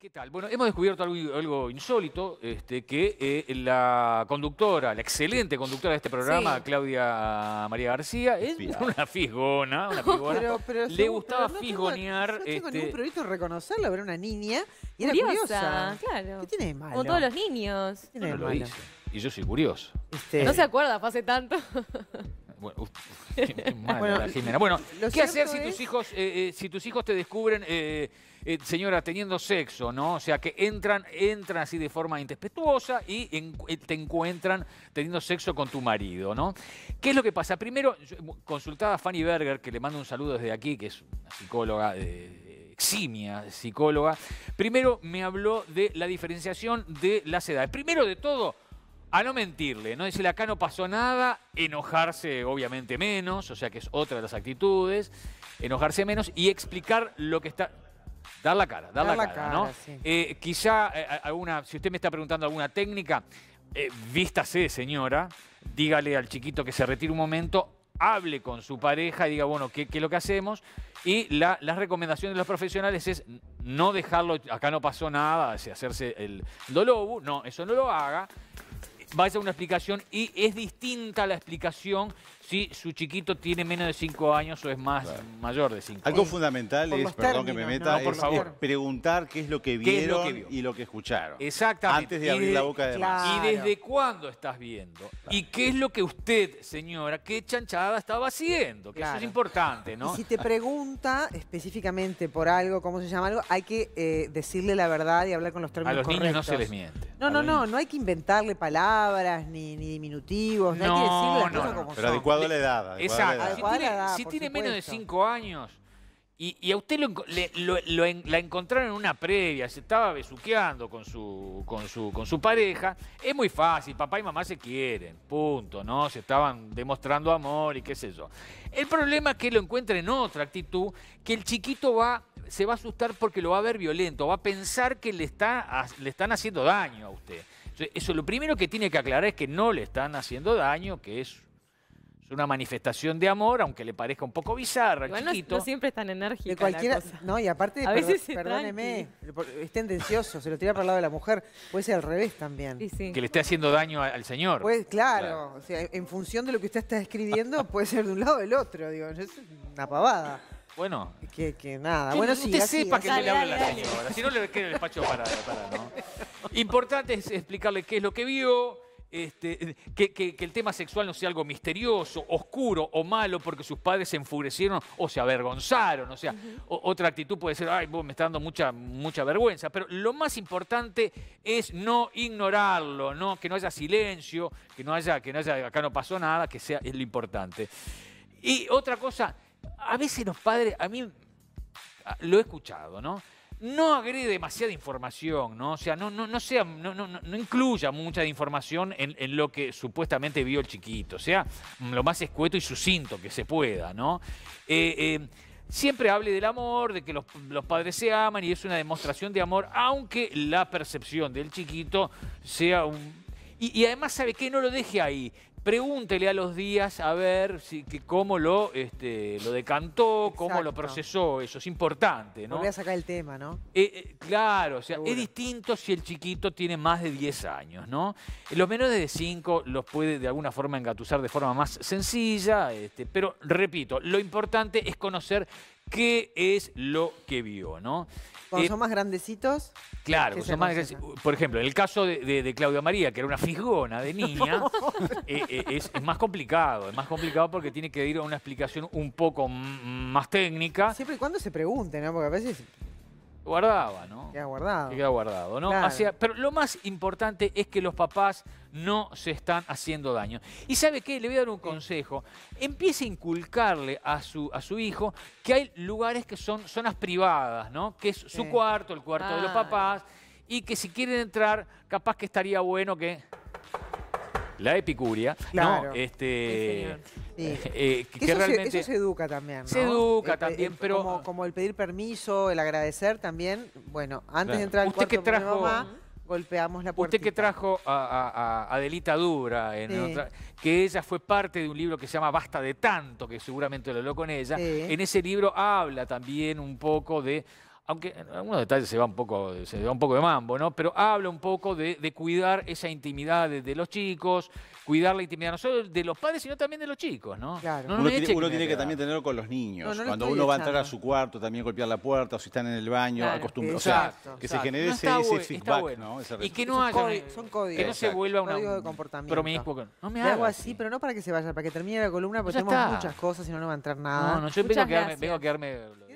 ¿Qué tal? Bueno, hemos descubierto algo, insólito, este, que eh, la conductora, la excelente conductora de este programa, Claudia María García, es una fisgona, Le gustaba fisgonear, No tengo ningún este proyecto de reconocerla, pero era una niña y era curiosa. claro. ¿Qué tiene de malo? Como todos los niños. Y yo soy curioso. Este, no se acuerda, fue hace tanto. Bueno, qué hacer si tus hijos, eh, eh, si tus hijos te descubren, eh, señora, teniendo sexo, ¿no? O sea, que entran, entran así de forma intespetuosa y te encuentran teniendo sexo con tu marido, ¿no? ¿Qué es lo que pasa? Primero, consultaba a Fanny Berger, que le mando un saludo desde aquí, que es una psicóloga eximia psicóloga. Primero me habló de la diferenciación de las edades. Primero de todo a no mentirle, no decirle acá no pasó nada, enojarse obviamente menos, o sea que es otra de las actitudes, enojarse menos y explicar lo que está... Dar la cara, dar, la, cara, ¿no? Eh, quizá eh, alguna, si usted me está preguntando alguna técnica, eh, vístase señora, dígale al chiquito que se retire un momento, hable con su pareja y diga, bueno, ¿qué, es lo que hacemos? Y la, las recomendaciones de los profesionales es no dejarlo, acá no pasó nada, hacerse el dolobu, no, eso no lo haga vaya a una explicación y es distinta la explicación si su chiquito tiene menos de 5 años o es más mayor de 5 Algo fundamental es, perdón que me meta, favor. preguntar qué es lo que vieron y lo que escucharon. Exactamente. Antes de abrir la boca de claro. ¿Y desde cuándo estás viendo? ¿Y qué es lo que usted, señora, qué chanchada estaba haciendo? eso es importante, ¿no? si te pregunta específicamente por algo, cómo se llama algo, hay que eh, decirle la verdad y hablar con los términos correctos. A los niños no se les miente. No, no, no, no hay que inventarle palabras ni, diminutivos. No, hay que Pero adecuado a la edad. Exacto. Si tiene, menos de cinco 5 años y, a usted lo, la encontraron en una previa, se estaba besuqueando con su, su, con su pareja, es muy fácil. Papá y mamá se quieren, punto, ¿no? Se estaban demostrando amor y qué sé yo. El problema es que lo encuentra en otra actitud, que el chiquito va se va a asustar porque lo va a ver violento, va a pensar que le, está, le están haciendo daño a usted. Eso, lo primero que tiene que aclarar es que no le están haciendo daño, que es una manifestación de amor, aunque le parezca un poco bizarra, chiquito. No, siempre es tan enérgica cualquiera, No, y aparte, perdóneme, es tendencioso, se lo tira para lado de la mujer, puede ser al revés también. Que le esté haciendo daño al señor. Pues claro, o sea, en función de lo que usted está escribiendo, puede ser de un lado o del otro, digo, es una pavada. Bueno. Que, que nada. bueno, si usted sepa que le la Si no, le queda el despacho para, para ¿no? Importante es explicarle qué es lo que vio, este, que, el tema sexual no sea algo misterioso, oscuro o malo porque sus padres se enfurecieron o se avergonzaron. O sea, otra actitud puede ser, ay, me está dando mucha, mucha vergüenza. Pero lo más importante es no ignorarlo, ¿no? que no haya silencio, que no haya, que no haya, acá no pasó nada, que sea, lo importante. Y otra cosa, a veces los padres, a mí lo he escuchado, ¿no? no agregue demasiada información, ¿no? O sea, no, no, no, sea, no, no, incluya mucha información en, lo que supuestamente vio el chiquito. O sea, lo más escueto y sucinto que se pueda, ¿no? Eh, eh, siempre hable del amor, de que los, los, padres se aman y es una demostración de amor, aunque la percepción del chiquito sea un, y, además, ¿sabe qué? No lo deje ahí. Pregúntele a los días a ver si, cómo lo, este, lo decantó, cómo lo procesó. Eso es importante, ¿no? Voy a sacar el tema, ¿no? Eh, eh, claro, o sea, es distinto si el chiquito tiene más de 10 años, ¿no? Los menores de 5 los puede de alguna forma engatusar de forma más sencilla, este, pero repito, lo importante es conocer qué es lo que vio, ¿no? Cuando eh, son más grandecitos. Claro, son más grandecitos. Por ejemplo, en el caso de, Claudia María, que era una fisgona de niña, eh, eh, es, más complicado, es más complicado porque tiene que ir a una explicación un poco más técnica. Siempre y cuando se pregunten, ¿no? Porque a veces guardaba, ¿no? Queda guardado. Queda guardado, ¿no? pero lo más importante es que los papás no se están haciendo daño. Y ¿sabe qué? Le voy a dar un consejo. Empiece a inculcarle a su, a su hijo que hay lugares que son zonas privadas, ¿no? Que es su cuarto, el cuarto de los ah. papás, y que si quieren entrar, capaz que estaría bueno que la epicuria. No, este. Eh, que, realmente se, educa también. Se educa también, pero. Como, el pedir permiso, el agradecer también. Bueno, antes de entrar al cuarto que golpeamos la puerta. Usted que trajo a, Adelita Dura, que ella fue parte de un libro que se llama Basta de Tanto, que seguramente lo habló con ella. En ese libro habla también un poco de aunque algunos detalles se va un poco, se va un poco de mambo, ¿no? Pero habla un poco de, cuidar esa intimidad de, los chicos, cuidar la intimidad no solo de los padres, sino también de los chicos, ¿no? Claro. uno, tiene, que también tenerlo con los niños. Cuando uno va a entrar a su cuarto, también golpear la puerta, o si están en el baño, claro, acostumbrados. que se genere ese, feedback, y que no haya, no se vuelva un de comportamiento. No me hago, así, pero no para que se vaya, para que termine la columna, pues porque tenemos muchas cosas y no va a entrar nada. No, no, yo vengo a quedarme...